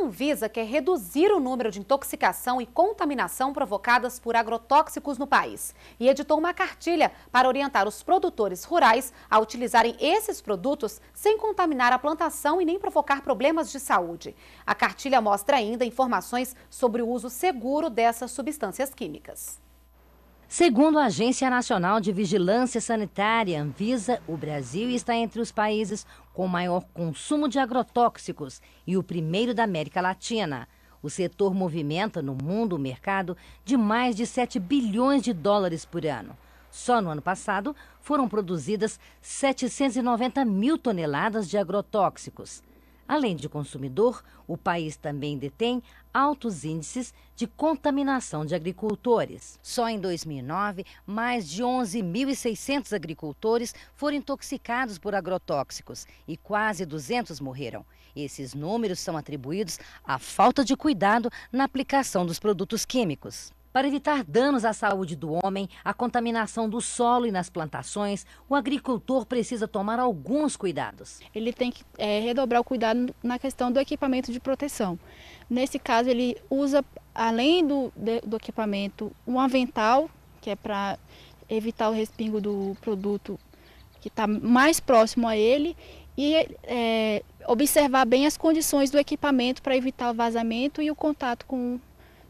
A Anvisa quer reduzir o número de intoxicação e contaminação provocadas por agrotóxicos no país e editou uma cartilha para orientar os produtores rurais a utilizarem esses produtos sem contaminar a plantação e nem provocar problemas de saúde. A cartilha mostra ainda informações sobre o uso seguro dessas substâncias químicas. Segundo a Agência Nacional de Vigilância Sanitária, Anvisa, o Brasil está entre os países com o maior consumo de agrotóxicos e o primeiro da América Latina. O setor movimenta no mundo o mercado de mais de 7 bilhões de dólares por ano. Só no ano passado foram produzidas 790 mil toneladas de agrotóxicos. Além de consumidor, o país também detém altos índices de contaminação de agricultores. Só em 2009, mais de 11.600 agricultores foram intoxicados por agrotóxicos e quase 200 morreram. Esses números são atribuídos à falta de cuidado na aplicação dos produtos químicos. Para evitar danos à saúde do homem, a contaminação do solo e nas plantações, o agricultor precisa tomar alguns cuidados. Ele tem que é, redobrar o cuidado na questão do equipamento de proteção. Nesse caso, ele usa, além do, do equipamento, um avental, que é para evitar o respingo do produto que está mais próximo a ele e é, observar bem as condições do equipamento para evitar o vazamento e o contato com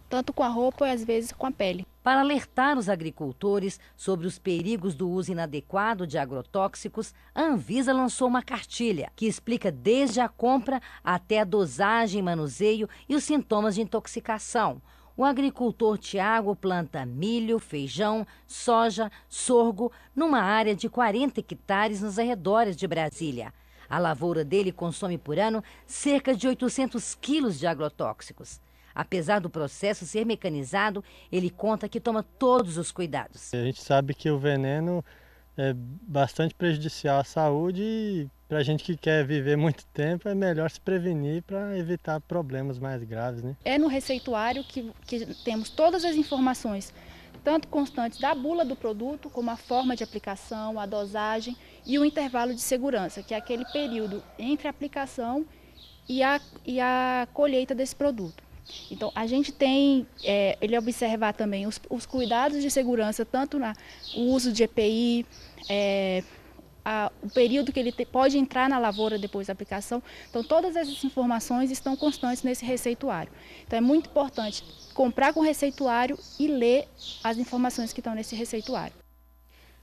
tanto com a roupa e às vezes com a pele. Para alertar os agricultores sobre os perigos do uso inadequado de agrotóxicos, a Anvisa lançou uma cartilha que explica desde a compra até a dosagem, manuseio e os sintomas de intoxicação. O agricultor Tiago planta milho, feijão, soja, sorgo numa área de 40 hectares nos arredores de Brasília. A lavoura dele consome por ano cerca de 800 quilos de agrotóxicos. Apesar do processo ser mecanizado, ele conta que toma todos os cuidados. A gente sabe que o veneno é bastante prejudicial à saúde e para a gente que quer viver muito tempo é melhor se prevenir para evitar problemas mais graves. Né? É no receituário que, que temos todas as informações, tanto constantes da bula do produto, como a forma de aplicação, a dosagem e o intervalo de segurança, que é aquele período entre a aplicação e a, e a colheita desse produto. Então, a gente tem, é, ele observar também os, os, cuidados de segurança, tanto na, o uso de EPI, é, a, o período que ele te, pode entrar na lavoura depois da aplicação. Então, todas essas informações estão constantes nesse receituário. Então, é muito importante comprar com o receituário e ler as informações que estão nesse receituário.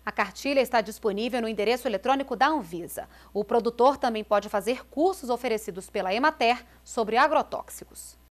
A cartilha está disponível no endereço eletrônico da Anvisa. O produtor também pode fazer cursos oferecidos pela Emater sobre agrotóxicos.